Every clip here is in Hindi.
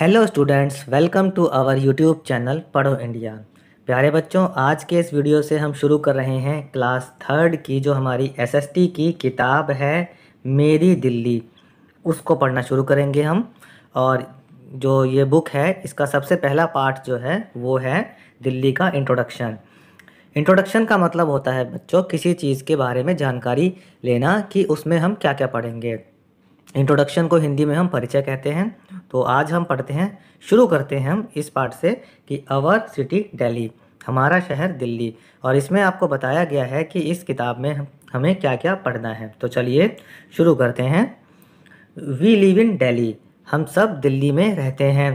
hello students welcome to our YouTube channel Padho India प्यारे बच्चों आज के इस वीडियो से हम शुरू कर रहे हैं क्लास थर्ड की जो हमारी एसएसटी की किताब है मेरी दिल्ली उसको पढ़ना शुरू करेंगे हम और जो ये बुक है इसका सबसे पहला पार्ट जो है वो है दिल्ली का इंट्रोडक्शन इंट्रोडक्शन का मतलब होता है बच्चों किसी चीज़ के बारे में जानकारी लेना कि उसमें हम क्या क्या पढ़ेंगे इंट्रोडक्शन को हिंदी में हम परिचय कहते हैं तो आज हम पढ़ते हैं शुरू करते हैं हम इस पार्ट से कि अवर सिटी दिल्ली हमारा शहर दिल्ली और इसमें आपको बताया गया है कि इस किताब में हमें क्या क्या पढ़ना है तो चलिए शुरू करते हैं वी लिव इन डेली हम सब दिल्ली में रहते हैं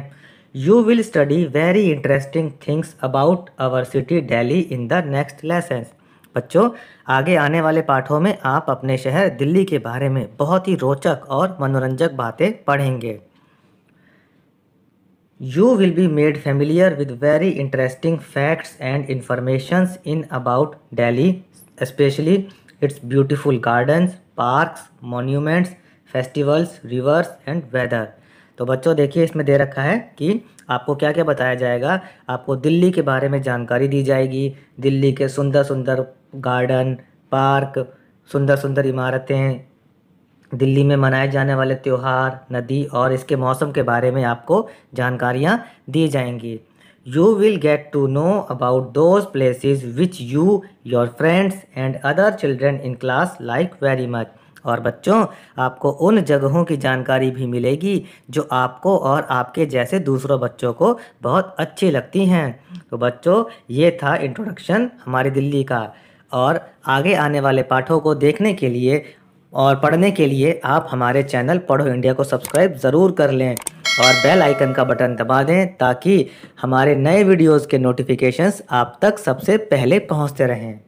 you will study very interesting things about our city Delhi in the next lessons बच्चों आगे आने वाले पाठों में आप अपने शहर दिल्ली के बारे में बहुत ही रोचक और मनोरंजक बातें पढ़ेंगे you will be made familiar with very interesting facts and informations in about Delhi specially its beautiful gardens parks monuments festivals rivers and weather तो बच्चों देखिए इसमें दे रखा है कि आपको क्या क्या बताया जाएगा आपको दिल्ली के बारे में जानकारी दी जाएगी दिल्ली के सुंदर सुंदर गार्डन पार्क सुंदर सुंदर इमारतें दिल्ली में मनाए जाने वाले त्यौहार नदी और इसके मौसम के बारे में आपको जानकारियाँ दी जाएंगी you will get to know about those places which you your friends and other children in class like very much और बच्चों आपको उन जगहों की जानकारी भी मिलेगी जो आपको और आपके जैसे दूसरों बच्चों को बहुत अच्छी लगती हैं तो बच्चों ये था इंट्रोडक्शन हमारी दिल्ली का और आगे आने वाले पाठों को देखने के लिए और पढ़ने के लिए आप हमारे चैनल पढ़ो इंडिया को सब्सक्राइब ज़रूर कर लें और बेल आइकन का बटन दबा दें ताकि हमारे नए वीडियोस के नोटिफिकेशंस आप तक सबसे पहले पहुंचते रहें